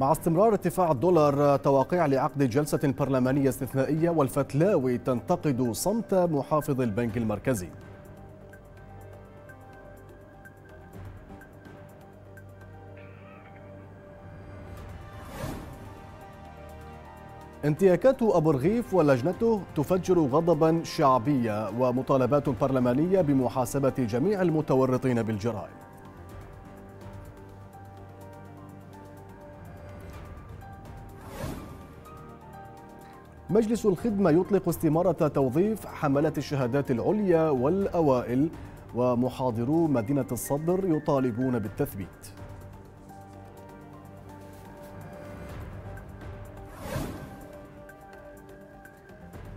مع استمرار ارتفاع الدولار توقيع لعقد جلسة برلمانية استثنائية والفتلاوي تنتقد صمت محافظ البنك المركزي انتهاكات أبو رغيف ولجنته تفجر غضبا شعبيا ومطالبات برلمانية بمحاسبة جميع المتورطين بالجرائم مجلس الخدمة يطلق استمارة توظيف حملات الشهادات العليا والأوائل ومحاضرو مدينة الصدر يطالبون بالتثبيت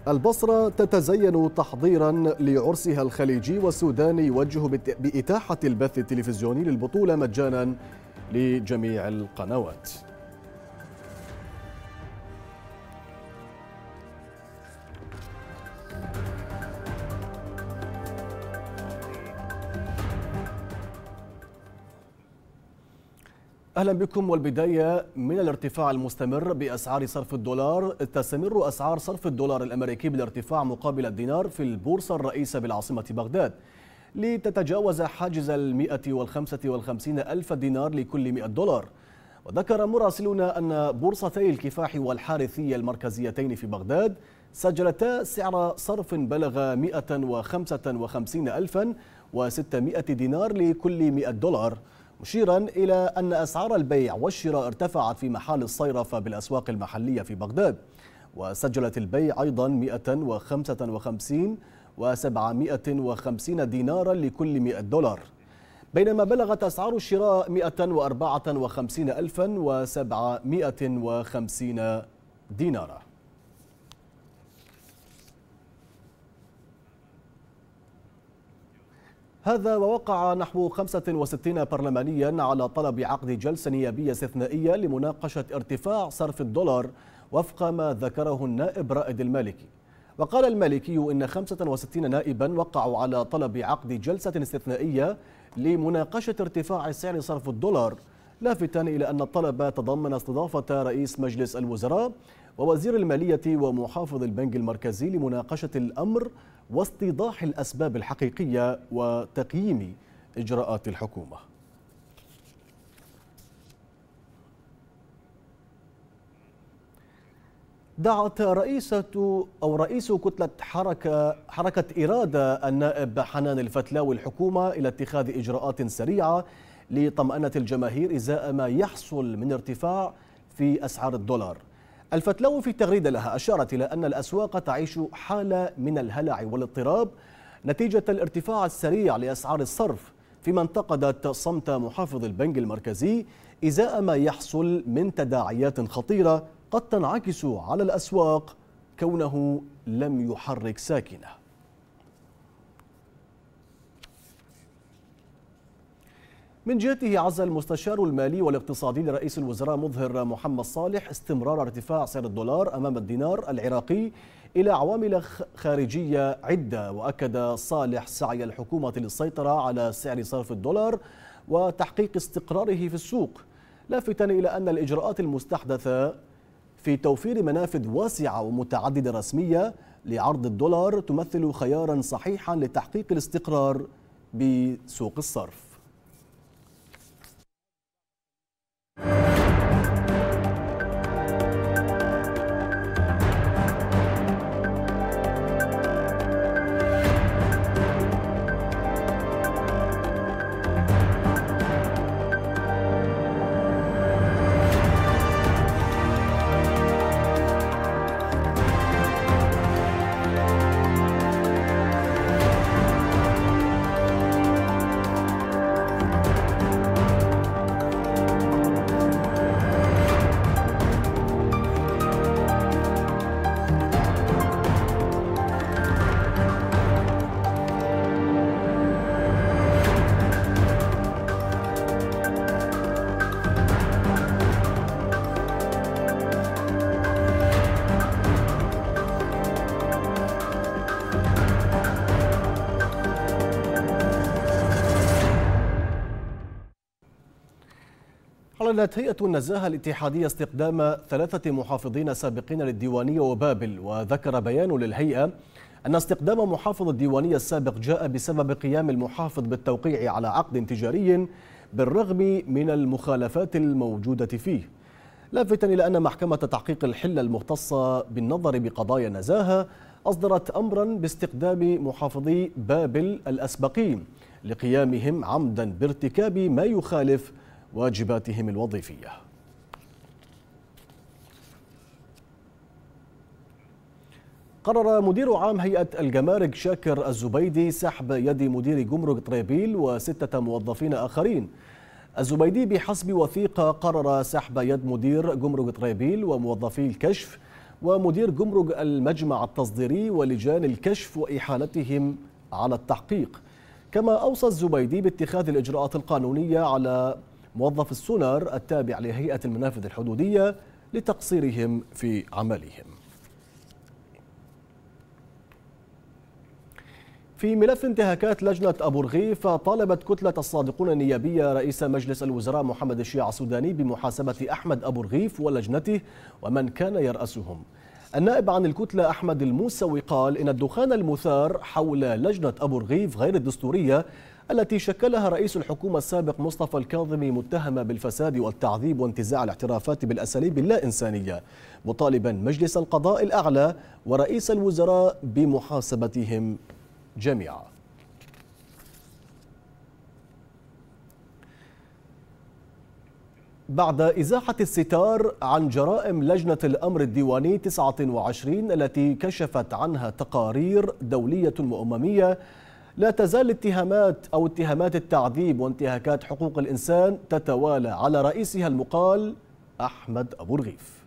البصرة تتزين تحضيرا لعرسها الخليجي والسوداني يوجه بإتاحة البث التلفزيوني للبطولة مجانا لجميع القنوات أهلا بكم والبداية من الارتفاع المستمر بأسعار صرف الدولار تستمر أسعار صرف الدولار الأمريكي بالارتفاع مقابل الدينار في البورصة الرئيسة بالعاصمة بغداد لتتجاوز حاجز ال والخمسة والخمسين ألف دينار لكل مئة دولار وذكر مراسلنا أن بورصتي الكفاح والحارثية المركزيتين في بغداد سجلتا سعر صرف بلغ 155 ألفا و600 دينار لكل 100 دولار مشيرا إلى أن أسعار البيع والشراء ارتفعت في محال الصيرفة بالأسواق المحلية في بغداد وسجلت البيع أيضا 155 و750 دينارا لكل 100 دولار بينما بلغت أسعار الشراء 154 ألفا و750 دينارا هذا ووقع نحو 65 برلمانيا على طلب عقد جلسة نيابية استثنائية لمناقشة ارتفاع صرف الدولار وفق ما ذكره النائب رائد المالكي وقال المالكي إن 65 نائبا وقعوا على طلب عقد جلسة استثنائية لمناقشة ارتفاع سعر صرف الدولار لافتا إلى أن الطلب تضمن استضافة رئيس مجلس الوزراء ووزير المالية ومحافظ البنك المركزي لمناقشة الأمر واستيضاح الأسباب الحقيقية وتقييم إجراءات الحكومة دعت رئيسة أو رئيس كتلة حركة حركة إرادة النائب حنان الفتلاوي الحكومة إلى اتخاذ إجراءات سريعة لطمأنة الجماهير إزاء ما يحصل من ارتفاع في أسعار الدولار الفتلو في تغريدة لها أشارت إلى أن الأسواق تعيش حالة من الهلع والاضطراب نتيجة الارتفاع السريع لأسعار الصرف فيما انتقدت صمت محافظ البنك المركزي إزاء ما يحصل من تداعيات خطيرة قد تنعكس على الأسواق كونه لم يحرك ساكنه من جهته عز المستشار المالي والاقتصادي لرئيس الوزراء مظهر محمد صالح استمرار ارتفاع سعر الدولار أمام الدينار العراقي إلى عوامل خارجية عدة وأكد صالح سعي الحكومة للسيطرة على سعر صرف الدولار وتحقيق استقراره في السوق لافتا إلى أن الإجراءات المستحدثة في توفير منافذ واسعة ومتعددة رسمية لعرض الدولار تمثل خيارا صحيحا لتحقيق الاستقرار بسوق الصرف أعلنت هيئة النزاهة الاتحادية استقدام ثلاثة محافظين سابقين للديوانية وبابل وذكر بيان للهيئة أن استقدام محافظ الديوانية السابق جاء بسبب قيام المحافظ بالتوقيع على عقد تجاري بالرغم من المخالفات الموجودة فيه لافتا إلى أن محكمة تحقيق الحلة المختصة بالنظر بقضايا النزاهة أصدرت أمرا باستقدام محافظي بابل الأسبقين لقيامهم عمدا بارتكاب ما يخالف واجباتهم الوظيفيه قرر مدير عام هيئة الجمارك شاكر الزبيدي سحب يد مدير جمرك طريبيل وستة موظفين آخرين الزبيدي بحسب وثيقة قرر سحب يد مدير جمرك طريبيل وموظفي الكشف ومدير جمرك المجمع التصديري ولجان الكشف وإحالتهم على التحقيق كما أوصى الزبيدي باتخاذ الإجراءات القانونية على موظف السونار التابع لهيئة المنافذ الحدودية لتقصيرهم في عملهم في ملف انتهاكات لجنة أبو رغيف طالبت كتلة الصادقون النيابية رئيس مجلس الوزراء محمد الشيع السوداني بمحاسبة أحمد أبو رغيف ولجنته ومن كان يرأسهم النائب عن الكتلة أحمد الموسوي قال إن الدخان المثار حول لجنة أبو رغيف غير الدستورية التي شكلها رئيس الحكومة السابق مصطفى الكاظمي متهمة بالفساد والتعذيب وانتزاع الاعترافات بالأساليب اللا إنسانية مطالبا مجلس القضاء الأعلى ورئيس الوزراء بمحاسبتهم جميعا بعد إزاحة الستار عن جرائم لجنة الأمر الديواني 29 التي كشفت عنها تقارير دولية وأممية لا تزال اتهامات أو اتهامات التعذيب وانتهاكات حقوق الإنسان تتوالى على رئيسها المقال أحمد أبو رغيف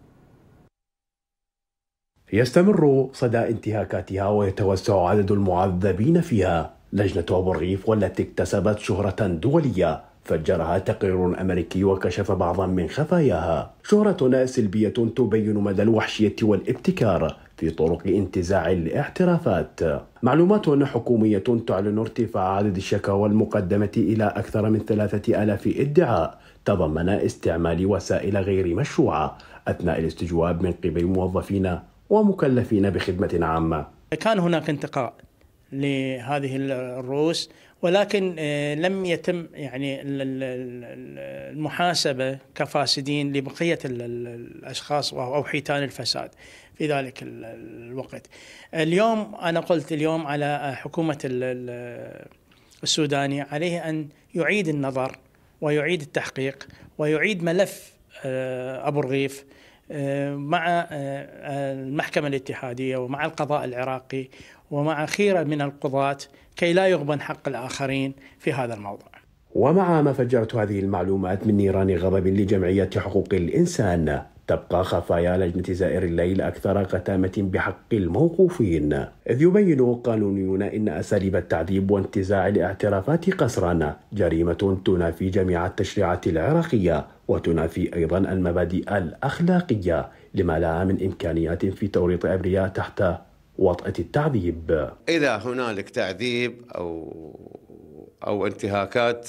يستمر صدى انتهاكاتها ويتوسع عدد المعذبين فيها لجنة أبو رغيف والتي اكتسبت شهرة دولية فجرها تقرير أمريكي وكشف بعضا من خفاياها شهرة سلبية تبين مدى الوحشية والابتكار في طرق انتزاع الاعترافات معلومات حكومية تعلن ارتفاع عدد الشكاوى المقدمة إلى أكثر من ثلاثة ألاف ادعاء تضمن استعمال وسائل غير مشروعة أثناء الاستجواب من قبل موظفين ومكلفين بخدمة عامة كان هناك انتقاء لهذه الرؤوس ولكن آه، لم يتم يعني المحاسبه كفاسدين لبقيه الاشخاص او حيتان الفساد في ذلك الوقت. اليوم انا قلت اليوم على آه، حكومه السوداني عليه ان يعيد النظر ويعيد التحقيق ويعيد ملف آه، ابو رغيف آه، مع آه، المحكمة الاتحادية ومع القضاء العراقي ومع خيرة من القضاة كي لا يغبن حق الآخرين في هذا الموضوع ومع ما فجرت هذه المعلومات من نيران غضب لجمعية حقوق الإنسان تبقى خفايا لجنة زائر الليل أكثر قتامة بحق الموقوفين إذ يبين قانونيون إن أساليب التعذيب وانتزاع الاعترافات قسرا جريمة تنافي جميع التشريعات العراقية وتنافي أيضا المبادئ الأخلاقية لما لا من إمكانيات في توريط أبرياء تحت وطأة التعذيب إذا هنالك تعذيب أو أو انتهاكات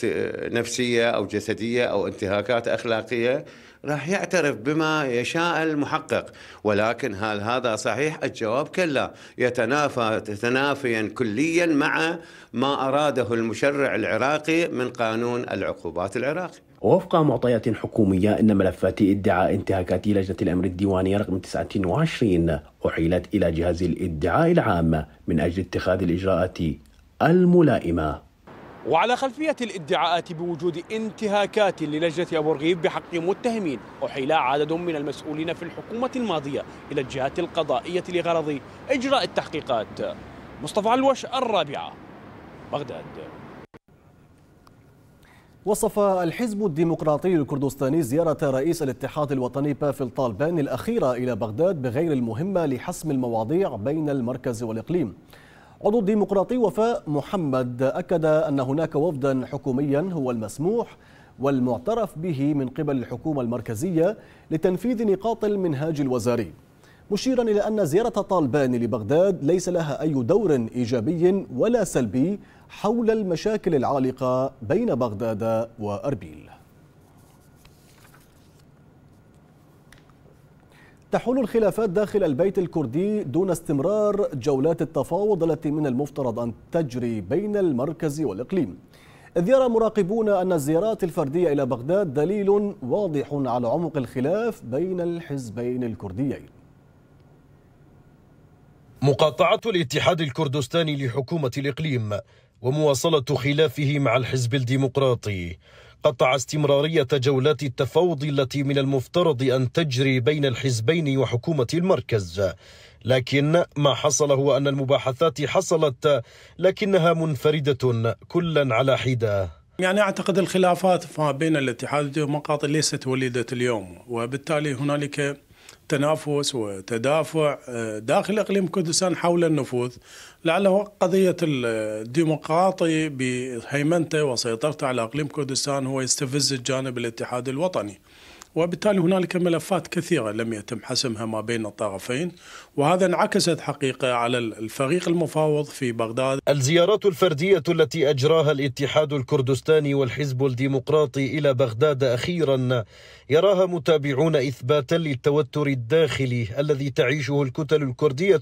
نفسية أو جسدية أو انتهاكات أخلاقية راح يعترف بما يشاء المحقق ولكن هل هذا صحيح الجواب كلا يتنافى تنافيا كليا مع ما أراده المشرع العراقي من قانون العقوبات العراقي وفق معطيات حكومية إن ملفات ادعاء انتهاكات لجنة الأمر الديوانية رقم 29 أحيلت إلى جهاز الادعاء العام من أجل اتخاذ الإجراءات الملائمة وعلى خلفية الادعاءات بوجود انتهاكات للجنة أبو رغيف بحق متهمين أحيل عدد من المسؤولين في الحكومة الماضية إلى الجهات القضائية لغرض إجراء التحقيقات مصطفى علوش الرابعة بغداد وصف الحزب الديمقراطي الكردستاني زيارة رئيس الاتحاد الوطني بافل طالبان الأخيرة إلى بغداد بغير المهمة لحسم المواضيع بين المركز والإقليم عضو الديمقراطي وفاء محمد أكد أن هناك وفدا حكوميا هو المسموح والمعترف به من قبل الحكومة المركزية لتنفيذ نقاط المنهاج الوزاري مشيرا إلى أن زيارة طالبان لبغداد ليس لها أي دور إيجابي ولا سلبي حول المشاكل العالقة بين بغداد وأربيل تحول الخلافات داخل البيت الكردي دون استمرار جولات التفاوض التي من المفترض أن تجري بين المركز والإقليم إذ يرى مراقبون أن الزيارات الفردية إلى بغداد دليل واضح على عمق الخلاف بين الحزبين الكرديين مقاطعة الاتحاد الكردستاني لحكومة الإقليم ومواصلة خلافه مع الحزب الديمقراطي قطع استمرارية جولات التفاوض التي من المفترض أن تجري بين الحزبين وحكومة المركز لكن ما حصل هو أن المباحثات حصلت لكنها منفردة كلا على حده يعني اعتقد الخلافات ما بين الاتحاد ومقاطع ليست وليده اليوم وبالتالي هنالك تنافس وتدافع آه، داخل اقليم كردستان حول النفوذ لعله قضيه الديمقراطي بهيمنته وسيطرته على اقليم كردستان هو يستفز الجانب الاتحاد الوطني وبالتالي هنالك ملفات كثيرة لم يتم حسمها ما بين الطرفين وهذا انعكست حقيقة على الفريق المفاوض في بغداد الزيارات الفردية التي أجراها الاتحاد الكردستاني والحزب الديمقراطي إلى بغداد أخيرا يراها متابعون إثباتا للتوتر الداخلي الذي تعيشه الكتل الكردية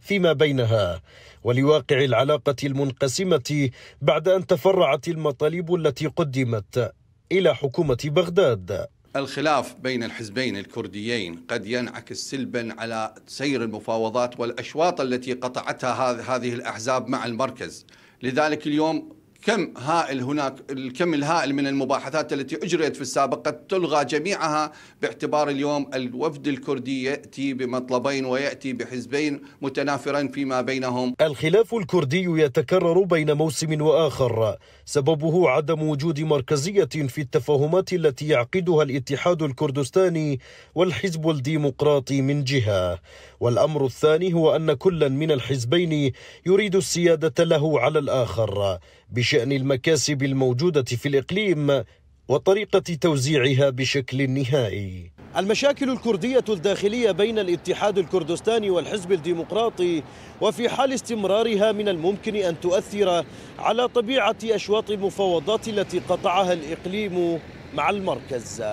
فيما بينها ولواقع العلاقة المنقسمة بعد أن تفرعت المطالب التي قدمت إلى حكومة بغداد الخلاف بين الحزبين الكرديين قد ينعكس سلبا على سير المفاوضات والاشواط التي قطعتها هذه الاحزاب مع المركز لذلك اليوم كم هائل هناك الكم الهائل من المباحثات التي اجريت في السابق قد تلغى جميعها باعتبار اليوم الوفد الكردي ياتي بمطلبين وياتي بحزبين متنافرين فيما بينهم. الخلاف الكردي يتكرر بين موسم واخر، سببه عدم وجود مركزيه في التفاهمات التي يعقدها الاتحاد الكردستاني والحزب الديمقراطي من جهه، والأمر الثاني هو أن كلا من الحزبين يريد السيادة له على الآخر بشأن المكاسب الموجودة في الإقليم وطريقة توزيعها بشكل نهائي المشاكل الكردية الداخلية بين الاتحاد الكردستاني والحزب الديمقراطي وفي حال استمرارها من الممكن أن تؤثر على طبيعة أشواط المفاوضات التي قطعها الإقليم مع المركز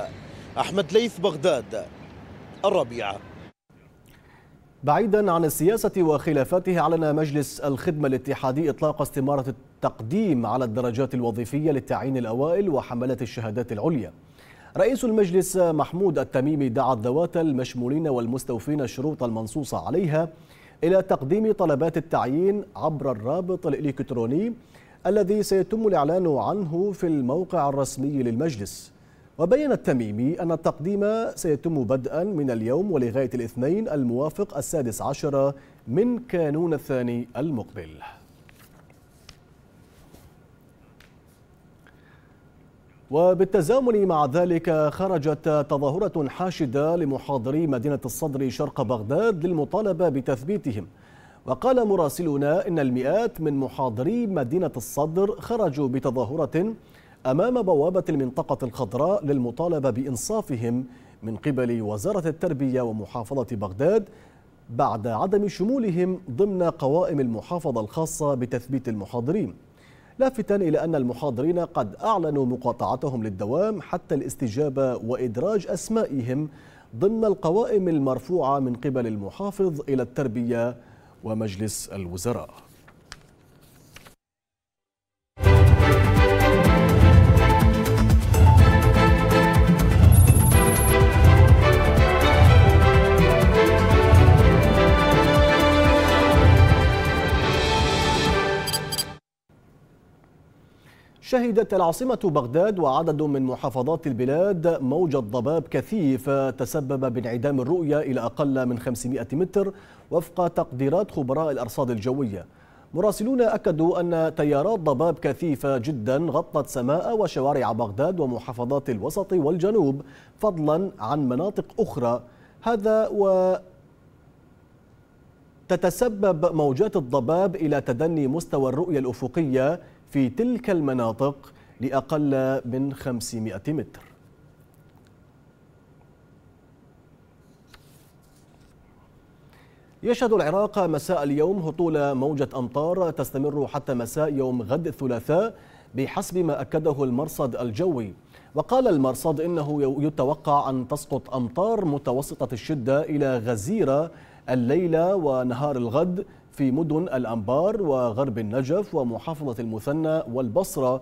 أحمد ليث بغداد الربيعة بعيدا عن السياسة وخلافاته أعلن مجلس الخدمة الاتحادي إطلاق استمارة التقديم على الدرجات الوظيفية للتعيين الأوائل وحملات الشهادات العليا رئيس المجلس محمود التميمي دعا الذوات المشمولين والمستوفين الشروط المنصوص عليها إلى تقديم طلبات التعيين عبر الرابط الإلكتروني الذي سيتم الإعلان عنه في الموقع الرسمي للمجلس وبين التميمي أن التقديم سيتم بدءا من اليوم ولغاية الاثنين الموافق السادس عشر من كانون الثاني المقبل وبالتزامن مع ذلك خرجت تظاهرة حاشدة لمحاضري مدينة الصدر شرق بغداد للمطالبة بتثبيتهم وقال مراسلنا إن المئات من محاضري مدينة الصدر خرجوا بتظاهرة أمام بوابة المنطقة الخضراء للمطالبة بإنصافهم من قبل وزارة التربية ومحافظة بغداد بعد عدم شمولهم ضمن قوائم المحافظة الخاصة بتثبيت المحاضرين لافتا إلى أن المحاضرين قد أعلنوا مقاطعتهم للدوام حتى الاستجابة وإدراج أسمائهم ضمن القوائم المرفوعة من قبل المحافظ إلى التربية ومجلس الوزراء شهدت العاصمة بغداد وعدد من محافظات البلاد موجة ضباب كثيف تسبب بانعدام الرؤية إلى أقل من 500 متر وفق تقديرات خبراء الأرصاد الجوية مراسلون أكدوا أن تيارات ضباب كثيفة جدا غطت سماء وشوارع بغداد ومحافظات الوسط والجنوب فضلا عن مناطق أخرى هذا و تتسبب موجات الضباب إلى تدني مستوى الرؤية الأفقية في تلك المناطق لأقل من 500 متر يشهد العراق مساء اليوم هطول موجة أمطار تستمر حتى مساء يوم غد الثلاثاء بحسب ما أكده المرصد الجوي وقال المرصد إنه يتوقع أن تسقط أمطار متوسطة الشدة إلى غزيرة الليلة ونهار الغد في مدن الأنبار وغرب النجف ومحافظة المثنى والبصرة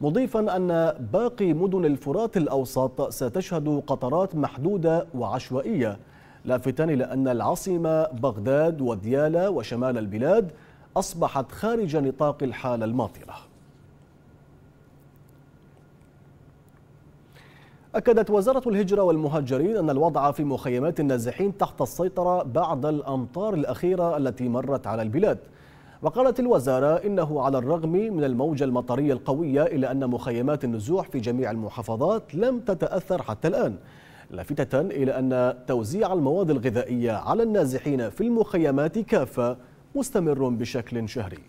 مضيفا أن باقي مدن الفرات الأوسط ستشهد قطرات محدودة وعشوائية لافتا إلى أن العاصمة بغداد وديالى وشمال البلاد أصبحت خارج نطاق الحالة الماطرة أكدت وزارة الهجرة والمهاجرين أن الوضع في مخيمات النازحين تحت السيطرة بعد الأمطار الأخيرة التي مرت على البلاد وقالت الوزارة إنه على الرغم من الموجة المطرية القوية إلا أن مخيمات النزوح في جميع المحافظات لم تتأثر حتى الآن لافتة إلى أن توزيع المواد الغذائية على النازحين في المخيمات كافة مستمر بشكل شهري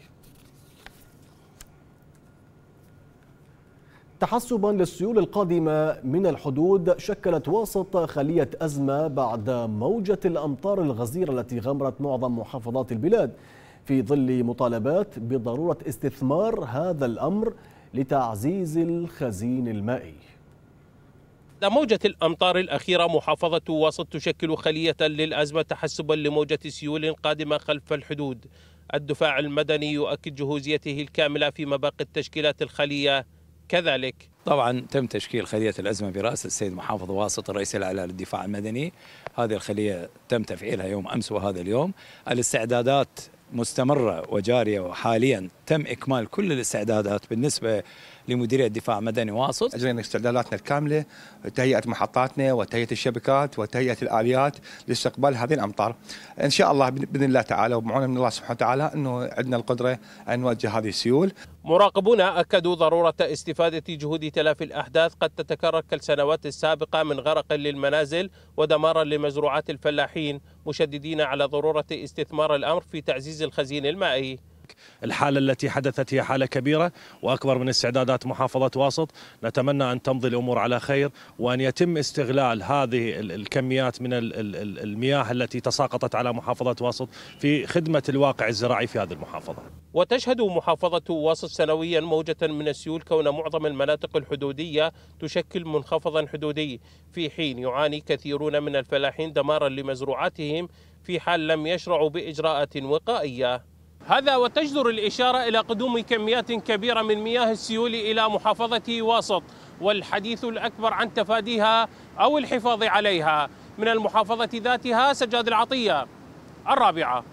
تحسبا للسيول القادمة من الحدود شكلت وسط خلية أزمة بعد موجة الأمطار الغزيرة التي غمرت معظم محافظات البلاد في ظل مطالبات بضرورة استثمار هذا الأمر لتعزيز الخزين المائي موجة الأمطار الأخيرة محافظة وسط تشكل خلية للأزمة تحسبا لموجة سيول قادمة خلف الحدود الدفاع المدني يؤكد جهوزيته الكاملة في مباقي التشكيلات الخلية كذلك طبعا تم تشكيل خليه الازمه برأس السيد محافظ واسط الرئيس الاعلى للدفاع المدني هذه الخليه تم تفعيلها يوم امس وهذا اليوم الاستعدادات مستمرة وجارية وحاليا تم إكمال كل الاستعدادات بالنسبة لمديرية الدفاع مدني واسط أجرينا استعداداتنا الكاملة تهيئة محطاتنا وتهيئة الشبكات وتهيئة الآليات لاستقبال هذه الأمطار إن شاء الله بإذن الله تعالى وبمعونة من الله سبحانه وتعالى أنه عندنا القدرة أن نوجه هذه السيول مراقبون أكدوا ضرورة استفادة جهود تلافي الأحداث قد تتكرر كالسنوات السابقة من غرق للمنازل ودمارا لمزروعات الفلاحين مشددين على ضرورة استثمار الأمر في تعزيز الخزين المائي الحالة التي حدثت هي حالة كبيرة وأكبر من استعدادات محافظة واسط نتمنى أن تمضي الأمور على خير وأن يتم استغلال هذه الكميات من المياه التي تساقطت على محافظة واسط في خدمة الواقع الزراعي في هذه المحافظة وتشهد محافظة واسط سنويا موجة من السيول كون معظم المناطق الحدودية تشكل منخفضا حدودي في حين يعاني كثيرون من الفلاحين دمارا لمزروعاتهم في حال لم يشرعوا بإجراءات وقائية هذا وتجدر الإشارة إلى قدوم كميات كبيرة من مياه السيول إلى محافظة واسط والحديث الأكبر عن تفاديها أو الحفاظ عليها من المحافظة ذاتها سجاد العطية الرابعة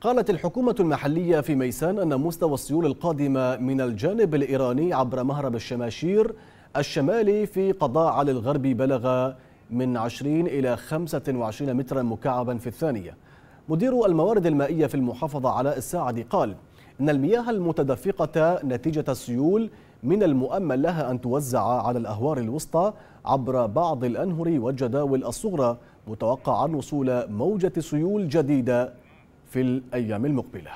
قالت الحكومة المحلية في ميسان أن مستوى السيول القادمة من الجانب الإيراني عبر مهرب الشماشير الشمالي في قضاء علي الغربي بلغ من 20 إلى 25 مترا مكعبا في الثانية مدير الموارد المائية في المحافظة علاء الساعد قال إن المياه المتدفقة نتيجة السيول من المؤمل لها أن توزع على الأهوار الوسطى عبر بعض الأنهر والجداول الصغرى متوقعا وصول موجة سيول جديدة في الأيام المقبلة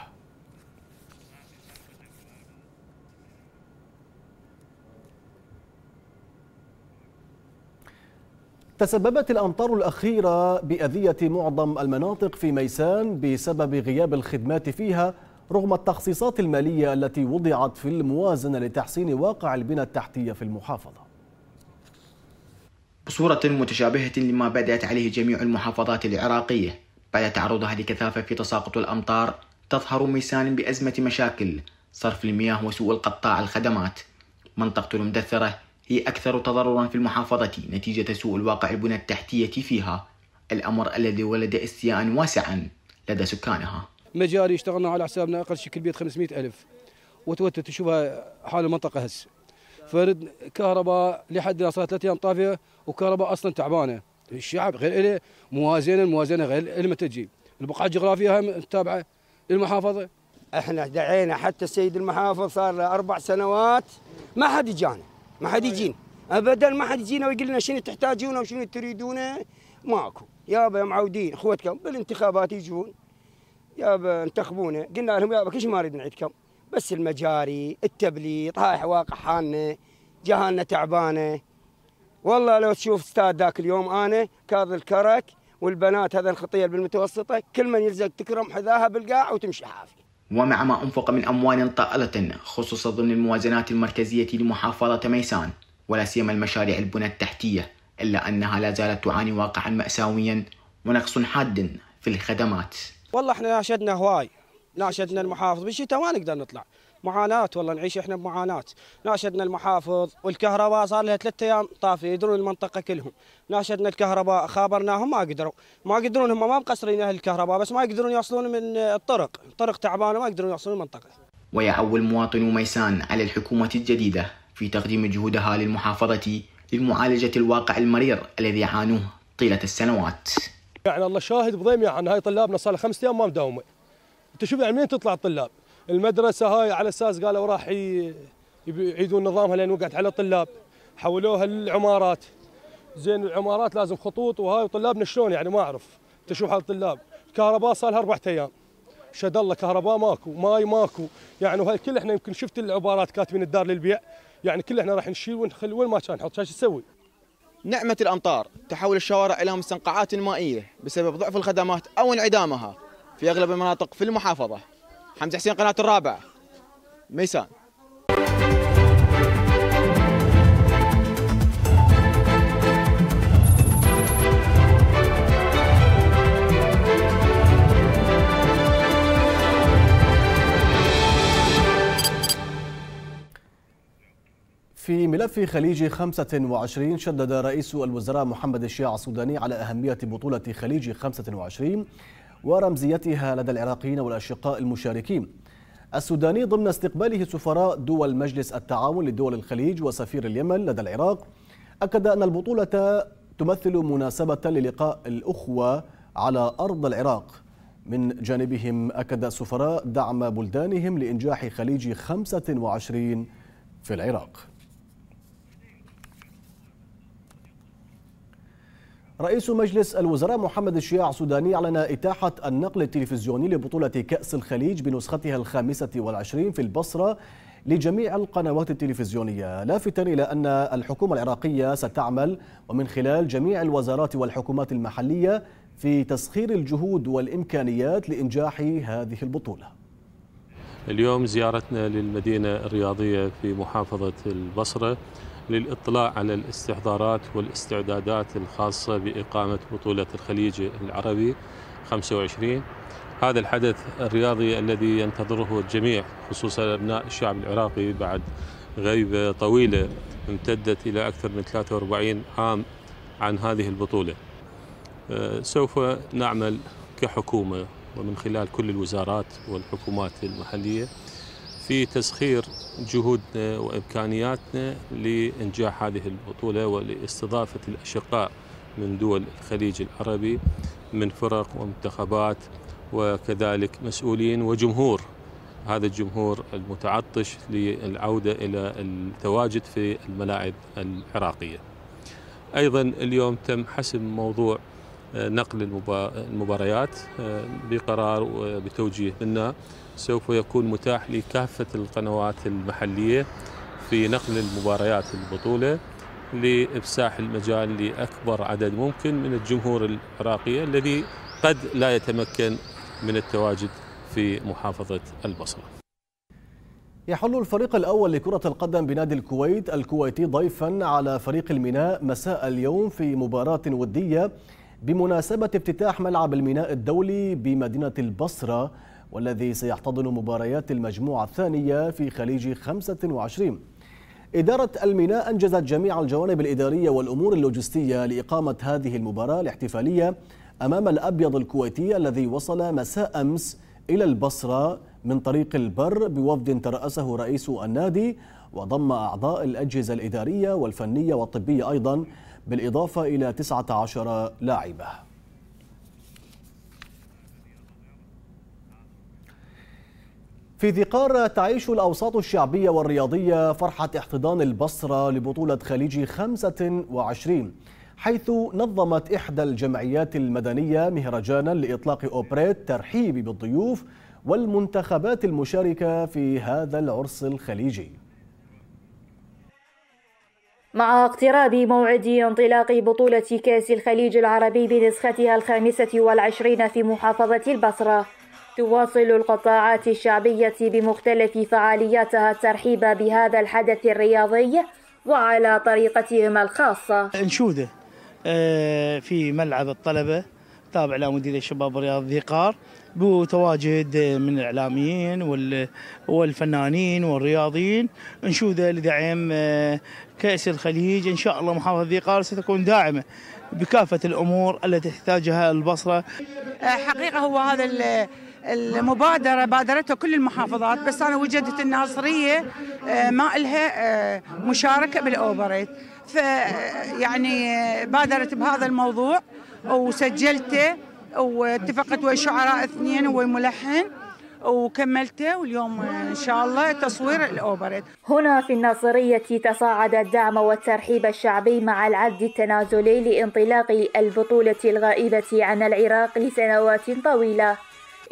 تسببت الأمطار الأخيرة بأذية معظم المناطق في ميسان بسبب غياب الخدمات فيها رغم التخصيصات المالية التي وضعت في الموازنة لتحسين واقع البنى التحتية في المحافظة بصورة متشابهة لما بدأت عليه جميع المحافظات العراقية بعد تعرضها لكثافة في تساقط الأمطار تظهر ميسان بأزمة مشاكل صرف المياه وسوء القطاع الخدمات منطقة المدثرة هي أكثر تضررا في المحافظة نتيجة سوء الواقع البنى التحتية فيها الأمر الذي ولد استياء واسعا لدى سكانها مجاري اشتغلنا على حسابنا أقل شكل بيت 500 ألف وتوتر تشوفها حال المنطقة هسه فرد كهرباء لحد صارت ثلاث ايام طافيه وكهرباء اصلا تعبانه الشعب غير له موازنه الموازنه غير لما ما تجي البقعه الجغرافيه هم تابعه للمحافظه احنا دعينا حتى السيد المحافظ صار له اربع سنوات ما حد اجانا ما حد يجينا ابدا ما حد يجينا ويقول لنا شنو تحتاجونه وشنو تريدونه ماكو يابا معودين اخوتكم بالانتخابات يجون يابا انتخبونا قلنا لهم يابا كل شيء ما نريد نعيدكم بس المجاري التبليط هاي واقع حالنا جهالنا تعبانه والله لو تشوف استاذ ذاك اليوم انا كاظ الكرك والبنات هذا الخطيه بالمتوسطه كل من يلزق تكرم حذاها بالقاع وتمشي حافي ومع ما أنفق من أموال طائلة خصوصا ضمن الموازنات المركزية لمحافظة ميسان ولا سيما المشاريع البنى التحتية إلا أنها لا زالت تعاني واقعا مأساويا ونقص حاد في الخدمات والله احنا ناشدنا هواي ناشدنا المحافظ بالشتاء ما نقدر نطلع معاناه والله نعيش احنا بمعاناه ناشدنا المحافظ والكهرباء صار لها ثلاث ايام طافيه يدرون المنطقه كلهم ناشدنا الكهرباء خابرناهم ما قدروا ما يقدرون هم ما مقصرين اهل الكهرباء بس ما يقدرون يوصلون من الطرق الطرق تعبانه ما يقدرون يوصلون المنطقه ويعول مواطنو ميسان على الحكومه الجديده في تقديم جهودها للمحافظه لمعالجة الواقع المرير الذي عانوه طيله السنوات يعني الله شاهد بضيم يعني هاي طلابنا صار لها خمس ايام ما مداومه انت شوف يعني منين تطلع الطلاب المدرسه هاي على اساس قالوا راح يعيدون نظامها لان وقعت على الطلاب حولوها للعمارات زين العمارات لازم خطوط وهاي وطلابنا شلون يعني ما اعرف انت شوف حال الطلاب كهرباء صار لها اربع ايام شد الله كهرباء ماكو ماي ماكو يعني وهاي كل احنا يمكن شفت العبارات كاتبين الدار للبيع يعني كل احنا راح نشيل ونخل وين ما كان نحط شو نسوي نعمة الأمطار تحول الشوارع إلى مستنقعات مائية بسبب ضعف الخدمات أو انعدامها في أغلب المناطق في المحافظة حمزة حسين قناة الرابع ميسان في ملف خليج 25 شدد رئيس الوزراء محمد الشيع السوداني على أهمية بطولة خليج 25 ورمزيتها لدى العراقيين والأشقاء المشاركين السوداني ضمن استقباله سفراء دول مجلس التعاون لدول الخليج وسفير اليمن لدى العراق أكد أن البطولة تمثل مناسبة للقاء الأخوة على أرض العراق من جانبهم أكد السفراء دعم بلدانهم لإنجاح خليج 25 في العراق رئيس مجلس الوزراء محمد الشياع السوداني أعلن إتاحة النقل التلفزيوني لبطولة كأس الخليج بنسختها الخامسة والعشرين في البصرة لجميع القنوات التلفزيونية لافتا إلى أن الحكومة العراقية ستعمل ومن خلال جميع الوزارات والحكومات المحلية في تسخير الجهود والإمكانيات لإنجاح هذه البطولة اليوم زيارتنا للمدينة الرياضية في محافظة البصرة للاطلاع على الاستحضارات والاستعدادات الخاصة بإقامة بطولة الخليج العربي 25 هذا الحدث الرياضي الذي ينتظره الجميع خصوصا أبناء الشعب العراقي بعد غيبة طويلة امتدت إلى أكثر من 43 عام عن هذه البطولة أه، سوف نعمل كحكومة ومن خلال كل الوزارات والحكومات المحلية في تسخير جهودنا وامكانياتنا لانجاح هذه البطوله ولاستضافه الاشقاء من دول الخليج العربي من فرق ومنتخبات وكذلك مسؤولين وجمهور هذا الجمهور المتعطش للعوده الى التواجد في الملاعب العراقيه. ايضا اليوم تم حسم موضوع آه، نقل المباريات آه، بقرار وبتوجيه منا سوف يكون متاح لكافة القنوات المحلية في نقل المباريات البطولة لإفساح المجال لأكبر عدد ممكن من الجمهور العراقي الذي قد لا يتمكن من التواجد في محافظة البصرة يحل الفريق الأول لكرة القدم بنادي الكويت الكويتي ضيفا على فريق الميناء مساء اليوم في مباراة ودية بمناسبة افتتاح ملعب الميناء الدولي بمدينة البصرة والذي سيحتضن مباريات المجموعة الثانية في خليج 25 إدارة الميناء أنجزت جميع الجوانب الإدارية والأمور اللوجستية لإقامة هذه المباراة الاحتفالية أمام الأبيض الكويتي الذي وصل مساء أمس إلى البصرة من طريق البر بوفد ترأسه رئيس النادي وضم أعضاء الأجهزة الإدارية والفنية والطبية أيضا بالإضافة إلى 19 لاعبة في ذي قارة تعيش الأوساط الشعبية والرياضية فرحة احتضان البصرة لبطولة خليج 25 حيث نظمت إحدى الجمعيات المدنية مهرجانا لإطلاق أوبريت ترحيب بالضيوف والمنتخبات المشاركة في هذا العرس الخليجي مع اقتراب موعد انطلاق بطولة كأس الخليج العربي بنسختها الخامسة والعشرين في محافظة البصرة تواصل القطاعات الشعبية بمختلف فعالياتها الترحيب بهذا الحدث الرياضي وعلى طريقتهم الخاصة انشوده آه، في ملعب الطلبة تابع لمديرية شباب ذي قار بتواجد من الاعلاميين والفنانين والرياضيين انشوده لدعم آه، كاس الخليج ان شاء الله محافظه ذي قار ستكون داعمه بكافه الامور التي تحتاجها البصره آه، حقيقه هو هذا المبادرة بادرتها كل المحافظات بس أنا وجدت الناصرية آه، ما لها آه، مشاركة بالأوبريت آه، يعني بادرت بهذا الموضوع وسجلته واتفقت ويا شعراء اثنين ويا ملحن وكملته واليوم ان شاء الله تصوير الاوبريت. هنا في الناصريه تصاعد الدعم والترحيب الشعبي مع العد التنازلي لانطلاق البطوله الغائبه عن العراق لسنوات طويله.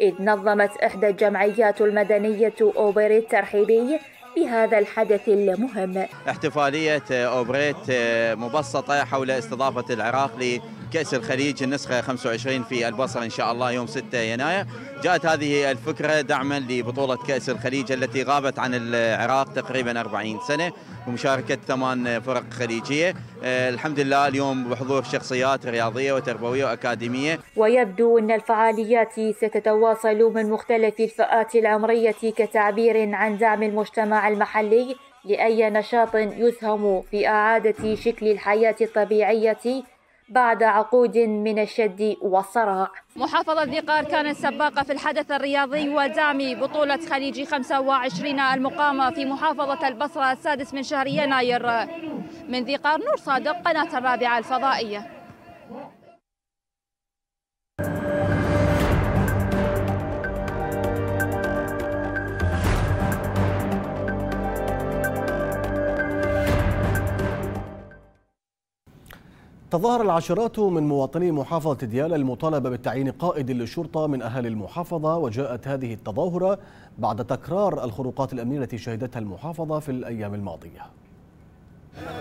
إذ نظمت إحدى الجمعيات المدنية أوبري الترحيبي بهذا الحدث المهم احتفالية أوبريت آه، مبسطة حول استضافة العراق لكأس الخليج النسخة 25 في البصرة إن شاء الله يوم 6 يناير جاءت هذه الفكرة دعما لبطولة كأس الخليج التي غابت عن العراق تقريبا 40 سنة ومشاركه ثمان فرق خليجيه آه، الحمد لله اليوم بحضور شخصيات رياضيه وتربويه واكاديميه ويبدو ان الفعاليات ستتواصل من مختلف الفئات العمريه كتعبير عن دعم المجتمع المحلي لاي نشاط يسهم في اعاده شكل الحياه الطبيعيه بعد عقود من الشد والصراع محافظة ذيقار كانت سباقة في الحدث الرياضي ودعم بطولة خليجي 25 المقامة في محافظة البصرة السادس من شهر يناير من ذيقار نور صادق قناة الرابعة الفضائية تظاهر العشرات من مواطني محافظة ديالى المطالبة بتعيين قائد للشرطة من أهالي المحافظة وجاءت هذه التظاهرة بعد تكرار الخروقات الأمنية التي شهدتها المحافظة في الأيام الماضية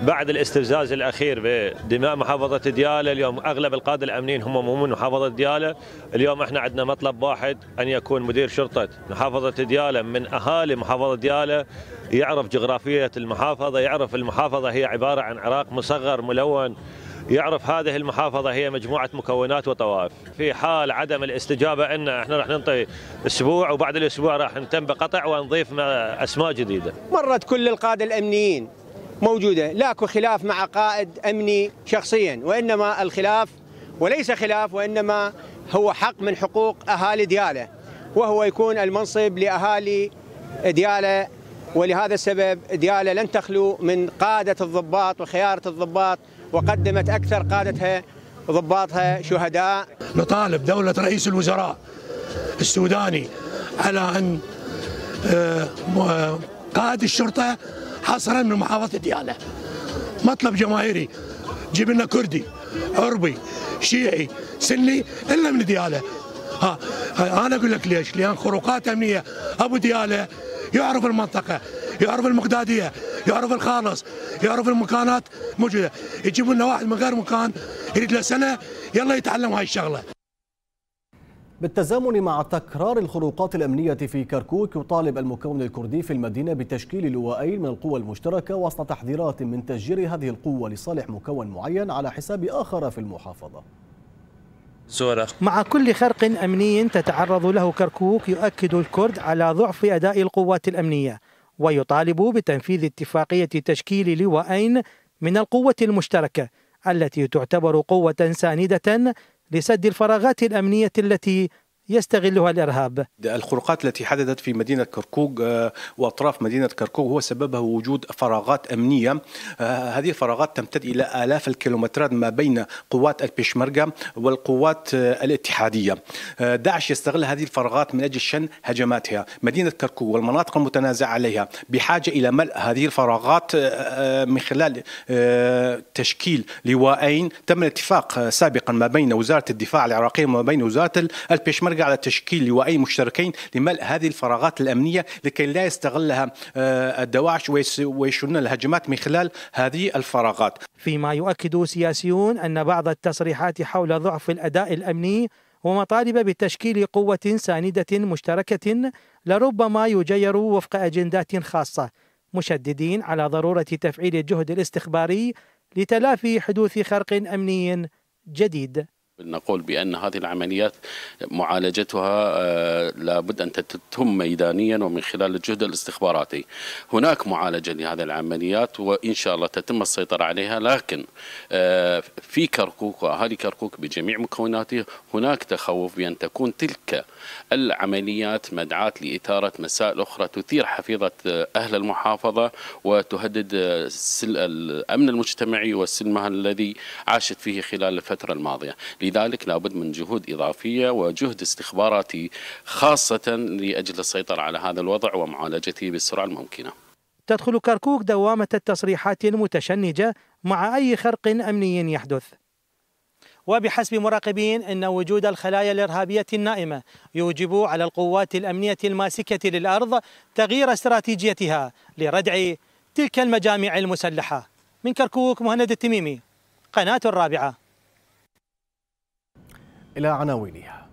بعد الاستفزاز الاخير بدماء محافظه دياله اليوم اغلب القاده الامنيين هم من محافظه دياله اليوم احنا عندنا مطلب واحد ان يكون مدير شرطه محافظه دياله من اهالي محافظه دياله يعرف جغرافيه المحافظه يعرف المحافظه هي عباره عن عراق مصغر ملون يعرف هذه المحافظة هي مجموعة مكونات وطوائف في حال عدم الاستجابة أن احنا راح ننطي أسبوع وبعد الأسبوع راح نتم بقطع ونضيف أسماء جديدة مرت كل القادة الأمنيين موجودة لاكو خلاف مع قائد أمني شخصيا وإنما الخلاف وليس خلاف وإنما هو حق من حقوق أهالي ديالة وهو يكون المنصب لأهالي ديالة ولهذا السبب ديالة لن تخلو من قادة الضباط وخيارة الضباط وقدمت أكثر قادتها ضباطها شهداء نطالب دولة رئيس الوزراء السوداني على أن آه، آه، قائد الشرطة حصرا من محافظة ديالى مطلب جماهيري جيب لنا كردي عربي شيعي سني الا من دياله ها آه، انا اقول لك ليش لان خروقات امنيه ابو دياله يعرف المنطقه يعرف المقداديه يعرف الخالص يعرف المكانات موجوده يجيبوا لنا واحد من غير مكان يريد له سنه يلا يتعلم هاي الشغله بالتزامن مع تكرار الخروقات الأمنية في كركوك يطالب المكون الكردي في المدينة بتشكيل لواءين من القوى المشتركة وسط تحذيرات من تشجير هذه القوة لصالح مكون معين على حساب آخر في المحافظة زورة. مع كل خرق أمني تتعرض له كركوك يؤكد الكرد على ضعف أداء القوات الأمنية ويطالب بتنفيذ اتفاقية تشكيل لواءين من القوة المشتركة التي تعتبر قوة ساندة لسد الفراغات الأمنية التي يستغلها الارهاب. الخروقات التي حدثت في مدينه كركوك آه، واطراف مدينه كركوك هو سببها وجود فراغات امنيه، آه، هذه الفراغات تمتد الى الاف الكيلومترات ما بين قوات البشمركه والقوات آه، الاتحاديه. داعش يستغل هذه الفراغات من اجل شن هجماتها، مدينه كركوك والمناطق المتنازع عليها بحاجه الى ملء هذه الفراغات من خلال تشكيل لواءين تم الاتفاق سابقا ما بين وزاره الدفاع العراقيه وما بين وزاره البشمركه خارجة على تشكيل لواءين مشتركين لملء هذه الفراغات الأمنية لكي لا يستغلها آه، الدواعش ويشن الهجمات من خلال هذه الفراغات فيما يؤكد سياسيون أن بعض التصريحات حول ضعف الأداء الأمني ومطالب بتشكيل قوة ساندة مشتركة لربما يجير وفق أجندات خاصة مشددين على ضرورة تفعيل الجهد الاستخباري لتلافي حدوث خرق أمني جديد نقول بأن هذه العمليات معالجتها آه، لابد أن تتم ميدانيا ومن خلال الجهد الاستخباراتي هناك معالجة لهذه العمليات وإن شاء الله تتم السيطرة عليها لكن آه، في كركوك وأهالي كركوك بجميع مكوناته هناك تخوف بأن تكون تلك العمليات مدعاة لإثارة مسائل أخرى تثير حفيظة آه، أهل المحافظة وتهدد الأمن المجتمعي والسلم الذي عاشت فيه خلال الفترة الماضية لذلك لابد من جهود إضافية وجهد استخباراتي خاصة لأجل السيطرة على هذا الوضع ومعالجته بالسرعة الممكنة تدخل كركوك دوامة التصريحات المتشنجة مع أي خرق أمني يحدث وبحسب مراقبين ان وجود الخلايا الارهابيه النائمه يوجب على القوات الامنيه الماسكه للارض تغيير استراتيجيتها لردع تلك المجاميع المسلحه من كركوك مهند التميمي قناه الرابعه إلى عناوينها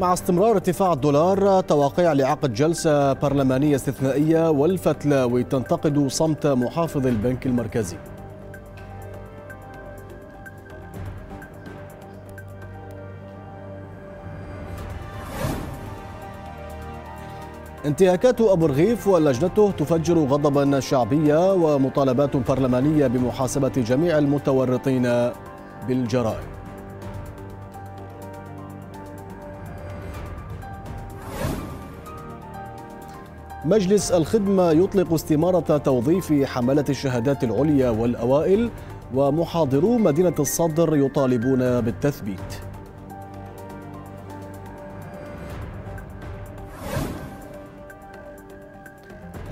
مع استمرار ارتفاع الدولار تواقيع لعقد جلسة برلمانية استثنائية والفتلاوي تنتقد صمت محافظ البنك المركزي انتهاكات أبو رغيف ولجنته تفجر غضبا شعبيا ومطالبات برلمانية بمحاسبة جميع المتورطين بالجرائم مجلس الخدمة يطلق استمارة توظيف حملة الشهادات العليا والأوائل ومحاضرو مدينة الصدر يطالبون بالتثبيت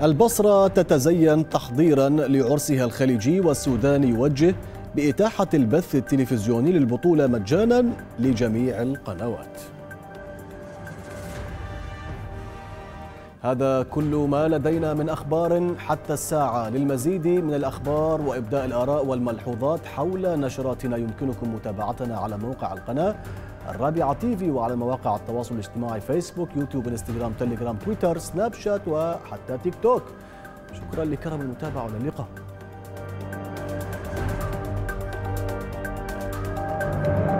البصرة تتزين تحضيرا لعرسها الخليجي والسودان يوجه بإتاحة البث التلفزيوني للبطولة مجانا لجميع القنوات هذا كل ما لدينا من أخبار حتى الساعة للمزيد من الأخبار وإبداء الآراء والملحوظات حول نشراتنا يمكنكم متابعتنا على موقع القناة الرابعة تيفي وعلى مواقع التواصل الاجتماعي فيسبوك يوتيوب انستغرام تليجرام تويتر سناب شات وحتى تيك توك شكرا لكرم المتابعة والى اللقاء